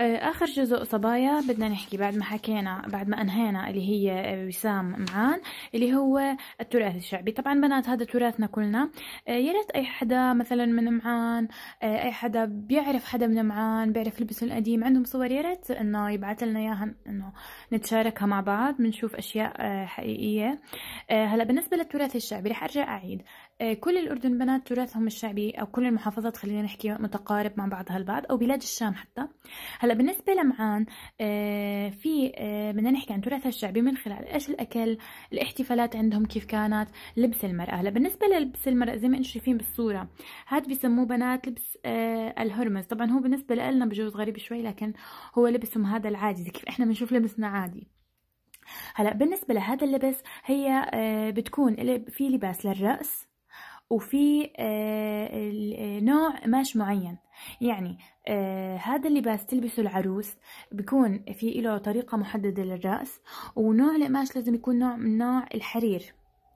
آه، آخر جزء صبايا بدنا نحكي بعد ما حكينا بعد ما أنهينا اللي هي وسام معان اللي هو التراث الشعبي طبعا بنات هذا تراثنا كلنا آه، يا ريت أي حدا مثلا من معان آه، أي حدا بيعرف حدا من معان بيعرف لبس القديم عندهم صور يا ريت إنه يبعث لنا إياها إنه نتشاركها مع بعض بنشوف أشياء حقيقية هلا بالنسبة للتراث الشعبي رح أرجع أعيد آه، كل الأردن بنات تراثهم الشعبي أو كل المحافظات خلينا نحكي متقارب مع بعضها البعض أو بلاد الشام حتى هلا بالنسبة لمعان آه، في آه، بدنا نحكي عن تراثها الشعبي من خلال إيش الأكل الاحتفالات عندهم كيف كانت لبس المرأة هلا بالنسبة للبس المرأة زي ما أنتم شايفين بالصورة هاد بيسموه بنات لبس الهرمز طبعا هو بالنسبة لنا بجوز غريب شوي لكن هو لبسهم هذا العادي زي كيف إحنا بنشوف لبسنا عادي هلا بالنسبة لهذا اللبس هي بتكون في لباس للرأس وفي آه، آه، نوع قماش معين يعني آه، هذا اللباس تلبسه العروس بيكون في له طريقة محددة للرأس ونوع القماش لازم يكون نوع من نوع الحرير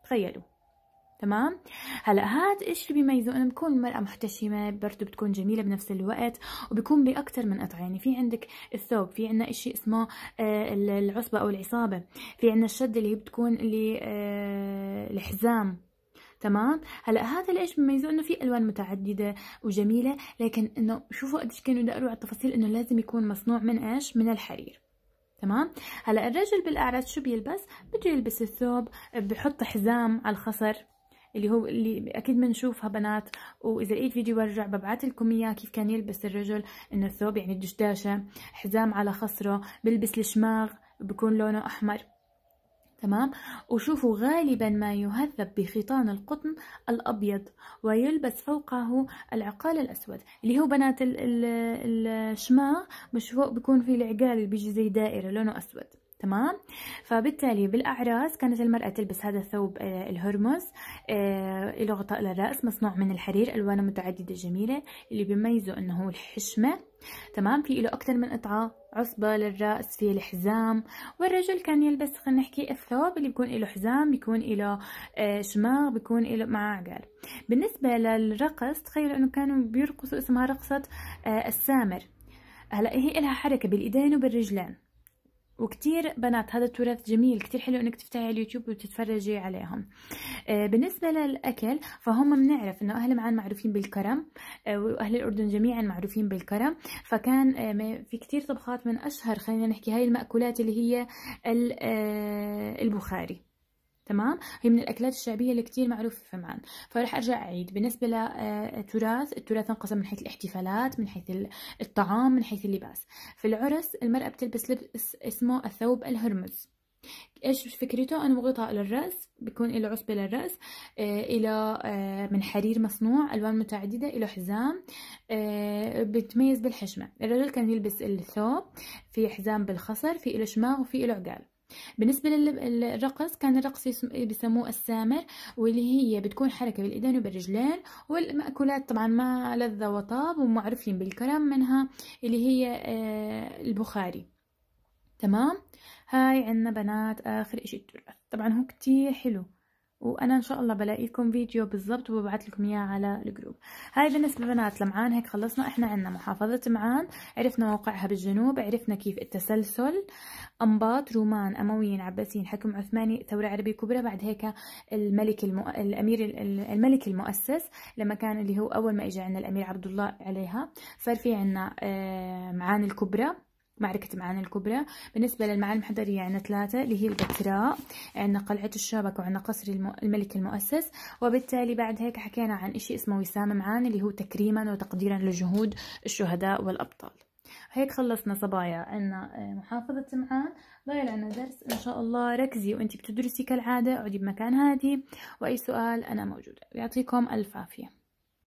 تخيلوا تمام هلا هاد ايش اللي بيميزه انه بكون المراه محتشمه برضه بتكون جميله بنفس الوقت وبكون باكثر من قطعه يعني في عندك الثوب في عندنا إشي اسمه العصبه او العصابه في عندنا الشده اللي هي بتكون اللي الحزام تمام هلا هذا ليش مميزه انه في الوان متعدده وجميله لكن انه شوفوا قديش كانوا دقروا على التفاصيل انه لازم يكون مصنوع من ايش من الحرير تمام هلا الرجل بالاعراس شو بيلبس بده يلبس الثوب بحط حزام على الخصر اللي هو اللي اكيد بنشوفها بنات واذا لقيت فيديو برجع ببعث لكم اياه كيف كان يلبس الرجل انه الثوب يعني الدشداشه حزام على خصره بلبس الشماغ بكون لونه احمر تمام وشوفوا غالبا ما يهذب بخيطان القطن الأبيض ويلبس فوقه العقال الأسود اللي هو بنات الشماغ مش فوق بيكون في العقال اللي بيجي زي دائرة لونه أسود تمام فبالتالي بالأعراس كانت المرأة تلبس هذا الثوب آه، الهرمز له آه، غطاء للرأس مصنوع من الحرير ألوانه متعددة جميلة اللي بيميزه أنه الحشمة تمام في له أكثر من قطعة عصبة للرأس في الحزام والرجل كان يلبس خلينا نحكي الثوب اللي بيكون له حزام بيكون له آه، شماغ بيكون له معاه بالنسبة للرقص تخيلوا انه كانوا بيرقصوا اسمها رقصة آه، السامر هلا هي لها حركة بالايدين وبالرجلين وكتير بنات هذا التراث جميل كتير حلو انك تفتحي على اليوتيوب وتتفرجي عليهم آه، بالنسبة للأكل فهم بنعرف انه أهل معان معروفين بالكرم آه، وأهل الأردن جميعا معروفين بالكرم فكان آه، في كتير طبخات من أشهر خلينا نحكي هاي المأكولات اللي هي البخاري تمام هي من الاكلات الشعبيه اللي كتير معروفه في عمان فرح ارجع اعيد بالنسبه للتراث آه، التراث انقسم من حيث الاحتفالات من حيث الطعام من حيث اللباس في العرس المراه بتلبس لبس اسمه الثوب الهرمز ايش فكرته انه غطاء للراس بيكون له عصبه للراس آه الى آه، من حرير مصنوع الوان متعدده له حزام آه، بتميز بالحشمه الرجل كان يلبس الثوب في حزام بالخصر في له شماغ وفي له عقال بالنسبة للرقص كان الرقص بيسموه السامر واللي هي بتكون حركة بالإيدين وبالرجلين والمأكولات طبعا ما لذة وطاب ومعرفين بالكرم منها اللي هي آه، البخاري تمام هاي عنا بنات آخر إشي التراث طبعا هو كتير حلو وانا ان شاء الله بلاقي لكم فيديو بالضبط وببعث لكم اياه على الجروب هاي بالنسبه لبنات لمعان هيك خلصنا احنا عندنا محافظه معان عرفنا موقعها بالجنوب عرفنا كيف التسلسل انباط رومان امويين عباسيين حكم عثماني ثوره عربيه كبرى بعد هيك الملك المؤ... الامير الملك المؤسس لما كان اللي هو اول ما اجى عندنا الامير عبد الله عليها صار في عندنا آه، معان الكبرى معركة معان الكبرى بالنسبة للمعالم الحضرية عندنا يعني ثلاثة اللي هي البتراء آه، عندنا قلعة الشابك وعندنا قصر الملك المؤسس وبالتالي بعد هيك حكينا عن إشي اسمه وسام معان اللي هو تكريما وتقديرا لجهود الشهداء والأبطال هيك خلصنا صبايا عنا آه، محافظة معان ضايل عنا درس إن شاء الله ركزي وانتي بتدرسي كالعادة اقعدي بمكان هادي وأي سؤال أنا موجودة يعطيكم ألف عافية